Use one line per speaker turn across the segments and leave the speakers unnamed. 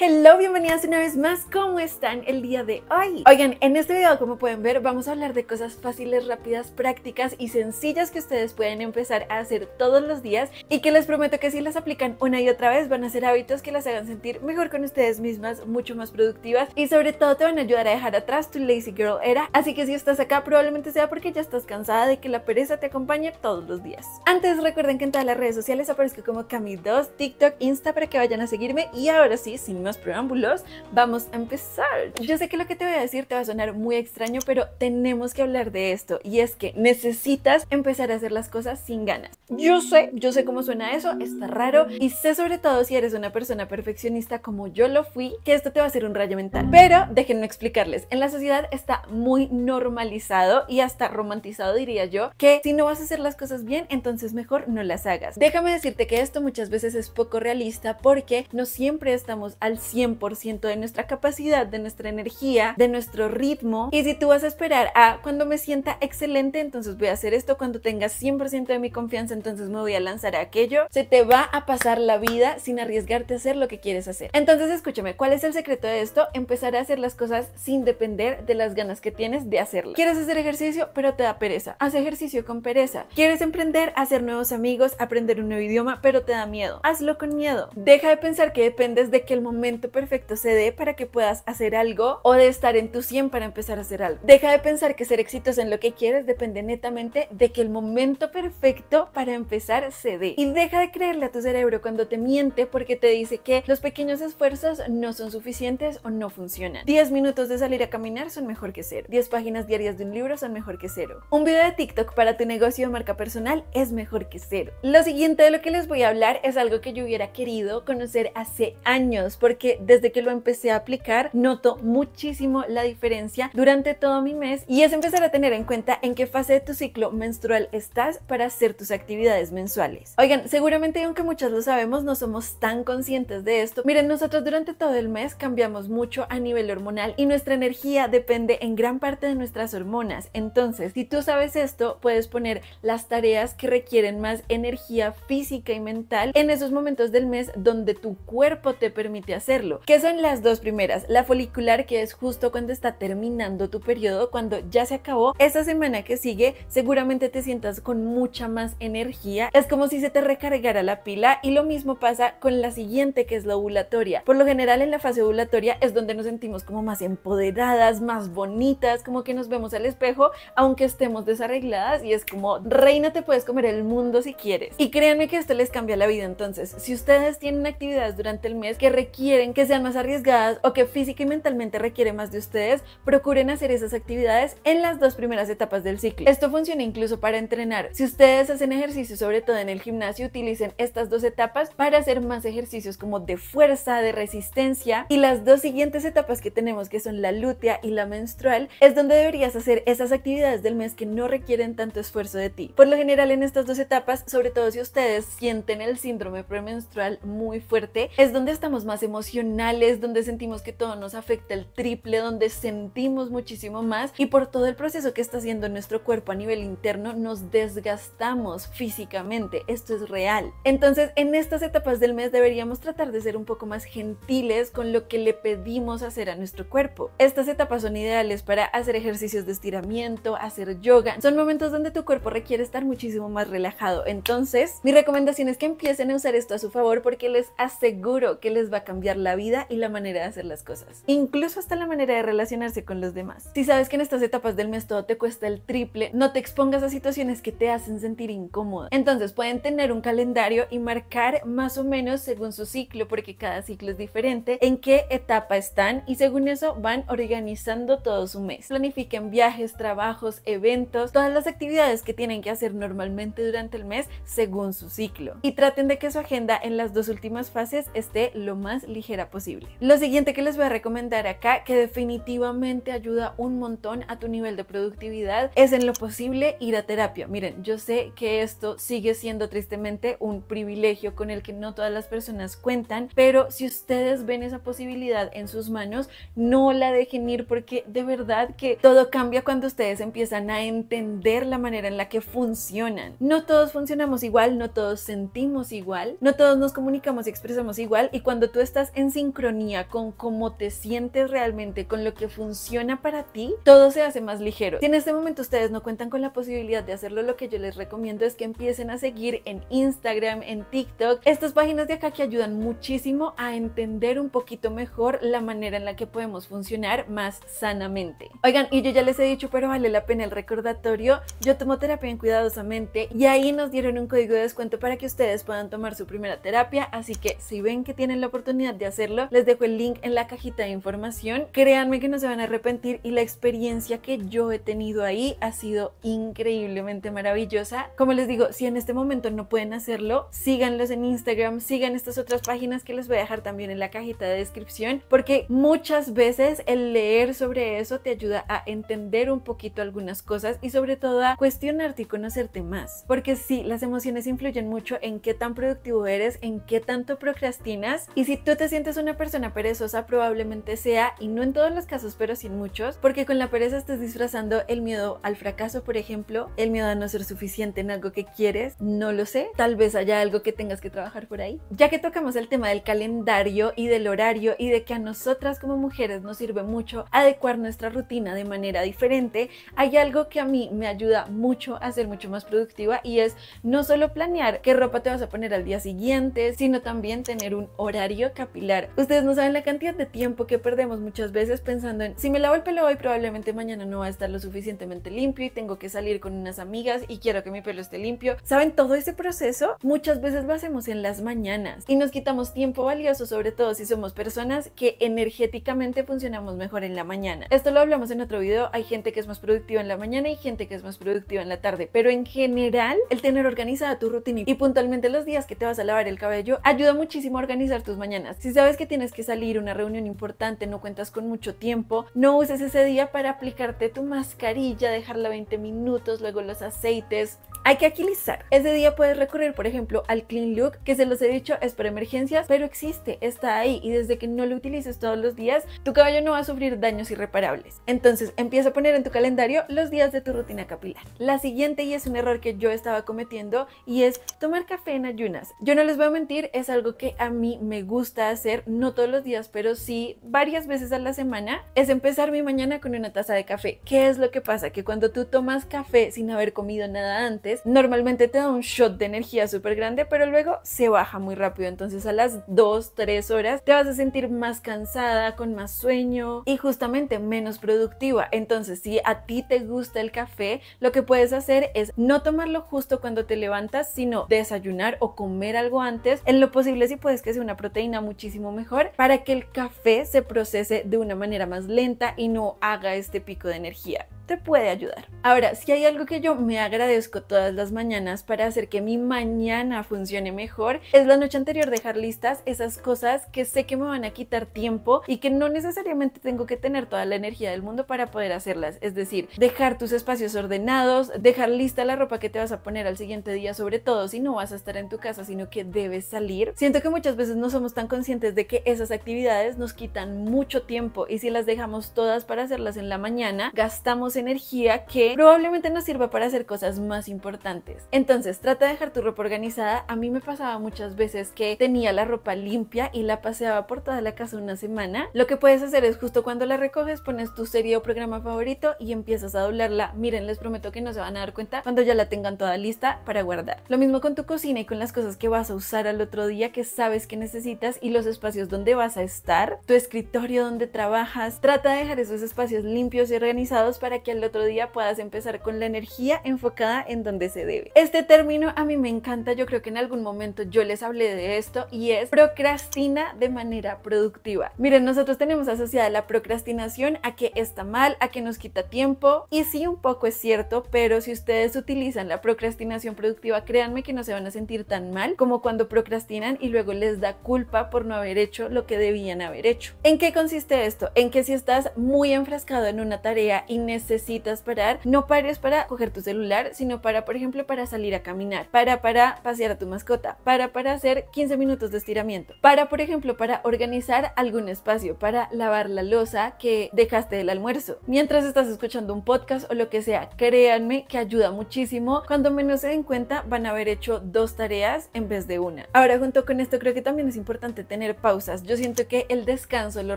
Hello, bienvenidas una vez más. ¿Cómo están el día de hoy? Oigan, en este video, como pueden ver, vamos a hablar de cosas fáciles, rápidas, prácticas y sencillas que ustedes pueden empezar a hacer todos los días y que les prometo que si las aplican una y otra vez van a ser hábitos que las hagan sentir mejor con ustedes mismas, mucho más productivas y sobre todo te van a ayudar a dejar atrás tu lazy girl era. Así que si estás acá probablemente sea porque ya estás cansada de que la pereza te acompañe todos los días. Antes recuerden que en todas las redes sociales aparezco como Cami2, TikTok, Insta para que vayan a seguirme y ahora sí, sin más más preámbulos, vamos a empezar. Yo sé que lo que te voy a decir te va a sonar muy extraño, pero tenemos que hablar de esto y es que necesitas empezar a hacer las cosas sin ganas. Yo sé, yo sé cómo suena eso, está raro y sé sobre todo si eres una persona perfeccionista como yo lo fui, que esto te va a ser un rayo mental. Pero déjenme explicarles, en la sociedad está muy normalizado y hasta romantizado diría yo que si no vas a hacer las cosas bien, entonces mejor no las hagas. Déjame decirte que esto muchas veces es poco realista porque no siempre estamos al 100% de nuestra capacidad, de nuestra energía, de nuestro ritmo. Y si tú vas a esperar a cuando me sienta excelente, entonces voy a hacer esto, cuando tengas 100% de mi confianza, entonces me voy a lanzar a aquello, se te va a pasar la vida sin arriesgarte a hacer lo que quieres hacer. Entonces escúchame, ¿cuál es el secreto de esto? Empezar a hacer las cosas sin depender de las ganas que tienes de hacerlo. Quieres hacer ejercicio, pero te da pereza. Haz ejercicio con pereza. Quieres emprender, hacer nuevos amigos, aprender un nuevo idioma, pero te da miedo. Hazlo con miedo. Deja de pensar que dependes de que el momento perfecto se dé para que puedas hacer algo o de estar en tu 100 para empezar a hacer algo. Deja de pensar que ser exitoso en lo que quieres depende netamente de que el momento perfecto para empezar se dé. Y deja de creerle a tu cerebro cuando te miente porque te dice que los pequeños esfuerzos no son suficientes o no funcionan. 10 minutos de salir a caminar son mejor que cero. 10 páginas diarias de un libro son mejor que cero. Un video de TikTok para tu negocio o marca personal es mejor que cero. Lo siguiente de lo que les voy a hablar es algo que yo hubiera querido conocer hace años porque que desde que lo empecé a aplicar noto muchísimo la diferencia durante todo mi mes y es empezar a tener en cuenta en qué fase de tu ciclo menstrual estás para hacer tus actividades mensuales. Oigan, seguramente aunque muchas lo sabemos, no somos tan conscientes de esto. Miren, nosotros durante todo el mes cambiamos mucho a nivel hormonal y nuestra energía depende en gran parte de nuestras hormonas. Entonces, si tú sabes esto, puedes poner las tareas que requieren más energía física y mental en esos momentos del mes donde tu cuerpo te permite hacer que son las dos primeras? La folicular, que es justo cuando está terminando tu periodo, cuando ya se acabó. esa semana que sigue, seguramente te sientas con mucha más energía. Es como si se te recargara la pila y lo mismo pasa con la siguiente, que es la ovulatoria. Por lo general, en la fase ovulatoria es donde nos sentimos como más empoderadas, más bonitas, como que nos vemos al espejo, aunque estemos desarregladas y es como, reina, te puedes comer el mundo si quieres. Y créanme que esto les cambia la vida entonces. Si ustedes tienen actividades durante el mes que requieren Quieren que sean más arriesgadas o que física y mentalmente requiere más de ustedes, procuren hacer esas actividades en las dos primeras etapas del ciclo. Esto funciona incluso para entrenar. Si ustedes hacen ejercicio, sobre todo en el gimnasio, utilicen estas dos etapas para hacer más ejercicios como de fuerza, de resistencia y las dos siguientes etapas que tenemos que son la lútea y la menstrual es donde deberías hacer esas actividades del mes que no requieren tanto esfuerzo de ti. Por lo general en estas dos etapas, sobre todo si ustedes sienten el síndrome premenstrual muy fuerte, es donde estamos más emocionados emocionales, donde sentimos que todo nos afecta el triple, donde sentimos muchísimo más y por todo el proceso que está haciendo nuestro cuerpo a nivel interno nos desgastamos físicamente. Esto es real. Entonces, en estas etapas del mes deberíamos tratar de ser un poco más gentiles con lo que le pedimos hacer a nuestro cuerpo. Estas etapas son ideales para hacer ejercicios de estiramiento, hacer yoga. Son momentos donde tu cuerpo requiere estar muchísimo más relajado. Entonces, mi recomendación es que empiecen a usar esto a su favor porque les aseguro que les va a cambiar la vida y la manera de hacer las cosas, incluso hasta la manera de relacionarse con los demás. Si sabes que en estas etapas del mes todo te cuesta el triple, no te expongas a situaciones que te hacen sentir incómodo. Entonces pueden tener un calendario y marcar más o menos según su ciclo, porque cada ciclo es diferente, en qué etapa están y según eso van organizando todo su mes. Planifiquen viajes, trabajos, eventos, todas las actividades que tienen que hacer normalmente durante el mes según su ciclo. Y traten de que su agenda en las dos últimas fases esté lo más ligera posible. Lo siguiente que les voy a recomendar acá, que definitivamente ayuda un montón a tu nivel de productividad, es en lo posible ir a terapia. Miren, yo sé que esto sigue siendo tristemente un privilegio con el que no todas las personas cuentan, pero si ustedes ven esa posibilidad en sus manos, no la dejen ir porque de verdad que todo cambia cuando ustedes empiezan a entender la manera en la que funcionan. No todos funcionamos igual, no todos sentimos igual, no todos nos comunicamos y expresamos igual y cuando tú estás en sincronía con cómo te sientes realmente, con lo que funciona para ti, todo se hace más ligero. Si en este momento ustedes no cuentan con la posibilidad de hacerlo, lo que yo les recomiendo es que empiecen a seguir en Instagram, en TikTok, estas páginas de acá que ayudan muchísimo a entender un poquito mejor la manera en la que podemos funcionar más sanamente. Oigan, y yo ya les he dicho, pero vale la pena el recordatorio, yo tomo terapia en cuidadosamente y ahí nos dieron un código de descuento para que ustedes puedan tomar su primera terapia, así que si ven que tienen la oportunidad de hacerlo. Les dejo el link en la cajita de información. Créanme que no se van a arrepentir y la experiencia que yo he tenido ahí ha sido increíblemente maravillosa. Como les digo, si en este momento no pueden hacerlo, síganlos en Instagram, sigan estas otras páginas que les voy a dejar también en la cajita de descripción, porque muchas veces el leer sobre eso te ayuda a entender un poquito algunas cosas y sobre todo a cuestionarte y conocerte más. Porque sí, las emociones influyen mucho en qué tan productivo eres, en qué tanto procrastinas y si tú te sientes una persona perezosa, probablemente sea, y no en todos los casos, pero sin muchos, porque con la pereza estás disfrazando el miedo al fracaso, por ejemplo, el miedo a no ser suficiente en algo que quieres, no lo sé, tal vez haya algo que tengas que trabajar por ahí. Ya que tocamos el tema del calendario y del horario y de que a nosotras como mujeres nos sirve mucho adecuar nuestra rutina de manera diferente, hay algo que a mí me ayuda mucho a ser mucho más productiva y es no solo planear qué ropa te vas a poner al día siguiente, sino también tener un horario capaz Ustedes no saben la cantidad de tiempo que perdemos muchas veces pensando en si me lavo el pelo hoy probablemente mañana no va a estar lo suficientemente limpio y tengo que salir con unas amigas y quiero que mi pelo esté limpio. ¿Saben todo ese proceso? Muchas veces lo hacemos en las mañanas y nos quitamos tiempo valioso sobre todo si somos personas que energéticamente funcionamos mejor en la mañana. Esto lo hablamos en otro video, hay gente que es más productiva en la mañana y gente que es más productiva en la tarde, pero en general el tener organizada tu rutina y puntualmente los días que te vas a lavar el cabello ayuda muchísimo a organizar tus mañanas. Si sabes que tienes que salir a una reunión importante, no cuentas con mucho tiempo, no uses ese día para aplicarte tu mascarilla, dejarla 20 minutos, luego los aceites, hay que agilizar. Ese día puedes recurrir, por ejemplo, al Clean Look, que se los he dicho es para emergencias, pero existe, está ahí y desde que no lo utilices todos los días, tu cabello no va a sufrir daños irreparables. Entonces, empieza a poner en tu calendario los días de tu rutina capilar. La siguiente, y es un error que yo estaba cometiendo, y es tomar café en ayunas. Yo no les voy a mentir, es algo que a mí me gusta hacer, no todos los días, pero sí varias veces a la semana, es empezar mi mañana con una taza de café. ¿Qué es lo que pasa? Que cuando tú tomas café sin haber comido nada antes, normalmente te da un shot de energía súper grande, pero luego se baja muy rápido. Entonces a las 2, 3 horas te vas a sentir más cansada, con más sueño y justamente menos productiva. Entonces si a ti te gusta el café, lo que puedes hacer es no tomarlo justo cuando te levantas, sino desayunar o comer algo antes. En lo posible si puedes que sea una proteína muchísimo mejor para que el café se procese de una manera más lenta y no haga este pico de energía te puede ayudar. Ahora, si hay algo que yo me agradezco todas las mañanas para hacer que mi mañana funcione mejor, es la noche anterior dejar listas esas cosas que sé que me van a quitar tiempo y que no necesariamente tengo que tener toda la energía del mundo para poder hacerlas. Es decir, dejar tus espacios ordenados, dejar lista la ropa que te vas a poner al siguiente día, sobre todo si no vas a estar en tu casa, sino que debes salir. Siento que muchas veces no somos tan conscientes de que esas actividades nos quitan mucho tiempo y si las dejamos todas para hacerlas en la mañana, gastamos energía que probablemente nos sirva para hacer cosas más importantes. Entonces, trata de dejar tu ropa organizada. A mí me pasaba muchas veces que tenía la ropa limpia y la paseaba por toda la casa una semana. Lo que puedes hacer es justo cuando la recoges, pones tu serie o programa favorito y empiezas a doblarla. Miren, les prometo que no se van a dar cuenta cuando ya la tengan toda lista para guardar. Lo mismo con tu cocina y con las cosas que vas a usar al otro día que sabes que necesitas y los espacios donde vas a estar, tu escritorio donde trabajas. Trata de dejar esos espacios limpios y organizados para que que otro día puedas empezar con la energía enfocada en donde se debe. Este término a mí me encanta, yo creo que en algún momento yo les hablé de esto y es procrastina de manera productiva. Miren, nosotros tenemos asociada la procrastinación a que está mal, a que nos quita tiempo y sí un poco es cierto, pero si ustedes utilizan la procrastinación productiva, créanme que no se van a sentir tan mal como cuando procrastinan y luego les da culpa por no haber hecho lo que debían haber hecho. ¿En qué consiste esto? En que si estás muy enfrascado en una tarea y necesitas necesitas parar, no pares para coger tu celular, sino para, por ejemplo, para salir a caminar, para para pasear a tu mascota, para para hacer 15 minutos de estiramiento, para, por ejemplo, para organizar algún espacio, para lavar la losa que dejaste del almuerzo. Mientras estás escuchando un podcast o lo que sea, créanme que ayuda muchísimo. Cuando menos se den cuenta, van a haber hecho dos tareas en vez de una. Ahora, junto con esto, creo que también es importante tener pausas. Yo siento que el descanso lo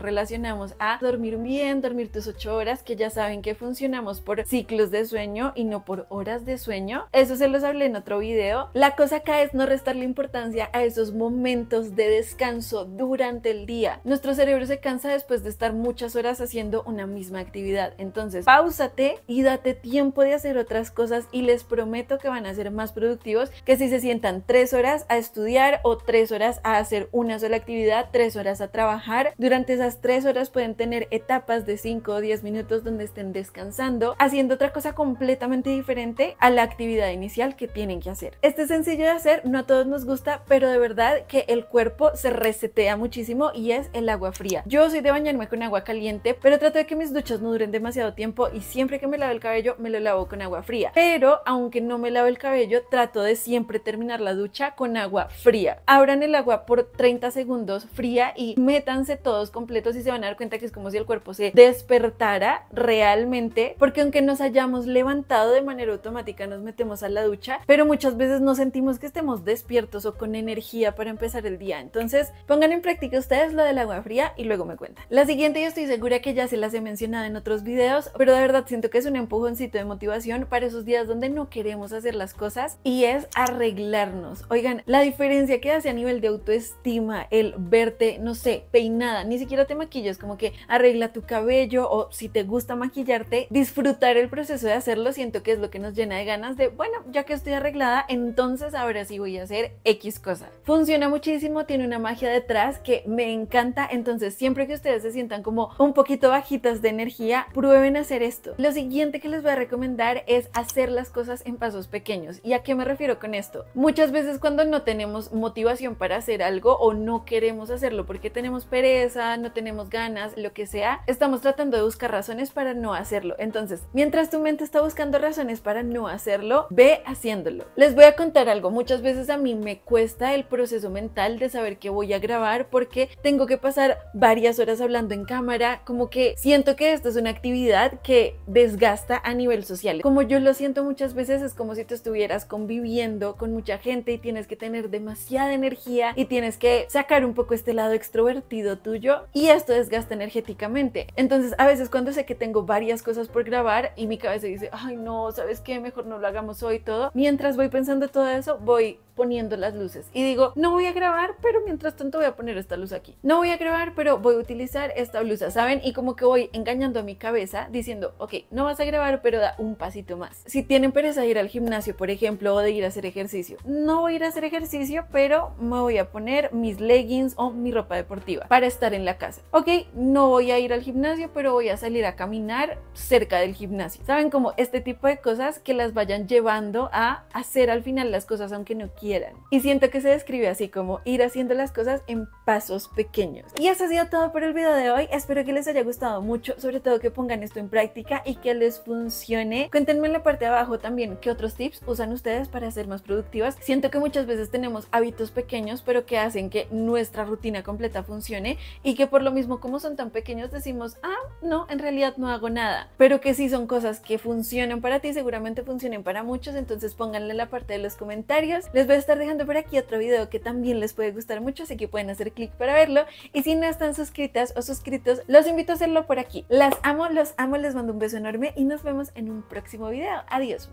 relacionamos a dormir bien, dormir tus 8 horas, que ya saben que funciona por ciclos de sueño y no por horas de sueño. Eso se los hablé en otro video. La cosa acá es no restarle importancia a esos momentos de descanso durante el día. Nuestro cerebro se cansa después de estar muchas horas haciendo una misma actividad. Entonces, pausate y date tiempo de hacer otras cosas y les prometo que van a ser más productivos que si se sientan tres horas a estudiar o tres horas a hacer una sola actividad, tres horas a trabajar. Durante esas tres horas pueden tener etapas de 5 o 10 minutos donde estén descansando haciendo otra cosa completamente diferente a la actividad inicial que tienen que hacer. Este es sencillo de hacer, no a todos nos gusta, pero de verdad que el cuerpo se resetea muchísimo y es el agua fría. Yo soy de bañarme con agua caliente, pero trato de que mis duchas no duren demasiado tiempo y siempre que me lavo el cabello me lo lavo con agua fría. Pero aunque no me lavo el cabello, trato de siempre terminar la ducha con agua fría. Abran el agua por 30 segundos fría y métanse todos completos y se van a dar cuenta que es como si el cuerpo se despertara realmente porque aunque nos hayamos levantado de manera automática, nos metemos a la ducha, pero muchas veces no sentimos que estemos despiertos o con energía para empezar el día. Entonces, pongan en práctica ustedes lo del agua fría y luego me cuentan. La siguiente yo estoy segura que ya se las he mencionado en otros videos, pero de verdad siento que es un empujoncito de motivación para esos días donde no queremos hacer las cosas y es arreglarnos. Oigan, la diferencia que hace a nivel de autoestima el verte, no sé, peinada, ni siquiera te maquillas, como que arregla tu cabello o si te gusta maquillarte, disfrutar el proceso de hacerlo, siento que es lo que nos llena de ganas de, bueno, ya que estoy arreglada, entonces ahora sí voy a hacer X cosa. Funciona muchísimo, tiene una magia detrás que me encanta, entonces siempre que ustedes se sientan como un poquito bajitas de energía, prueben hacer esto. Lo siguiente que les voy a recomendar es hacer las cosas en pasos pequeños. ¿Y a qué me refiero con esto? Muchas veces cuando no tenemos motivación para hacer algo o no queremos hacerlo porque tenemos pereza, no tenemos ganas, lo que sea, estamos tratando de buscar razones para no hacerlo. Entonces, mientras tu mente está buscando razones para no hacerlo, ve haciéndolo. Les voy a contar algo. Muchas veces a mí me cuesta el proceso mental de saber qué voy a grabar porque tengo que pasar varias horas hablando en cámara. Como que siento que esto es una actividad que desgasta a nivel social. Como yo lo siento muchas veces, es como si te estuvieras conviviendo con mucha gente y tienes que tener demasiada energía y tienes que sacar un poco este lado extrovertido tuyo y esto desgasta energéticamente. Entonces, a veces cuando sé que tengo varias cosas por grabar y mi cabeza dice, ay no, ¿sabes qué? Mejor no lo hagamos hoy todo. Mientras voy pensando todo eso, voy poniendo las luces y digo, no voy a grabar, pero mientras tanto voy a poner esta luz aquí. No voy a grabar, pero voy a utilizar esta blusa, ¿saben? Y como que voy engañando a mi cabeza diciendo, ok, no vas a grabar, pero da un pasito más. Si tienen pereza de ir al gimnasio, por ejemplo, o de ir a hacer ejercicio, no voy a ir a hacer ejercicio, pero me voy a poner mis leggings o mi ropa deportiva para estar en la casa. Ok, no voy a ir al gimnasio, pero voy a salir a caminar cerca del gimnasio. ¿Saben? Como este tipo de cosas que las vayan llevando a hacer al final las cosas aunque no y siento que se describe así como ir haciendo las cosas en pasos pequeños. Y eso ha sido todo por el video de hoy. Espero que les haya gustado mucho, sobre todo que pongan esto en práctica y que les funcione. Cuéntenme en la parte de abajo también qué otros tips usan ustedes para ser más productivas. Siento que muchas veces tenemos hábitos pequeños, pero que hacen que nuestra rutina completa funcione y que por lo mismo como son tan pequeños decimos, ah, no, en realidad no hago nada. Pero que si sí son cosas que funcionan para ti, seguramente funcionen para muchos, entonces pónganle la parte de los comentarios. Les voy a estar dejando por aquí otro video que también les puede gustar mucho, así que pueden hacer clic para verlo. Y si no están suscritas o suscritos, los invito a hacerlo por aquí. Las amo, los amo, les mando un beso enorme y nos vemos en un próximo video. Adiós.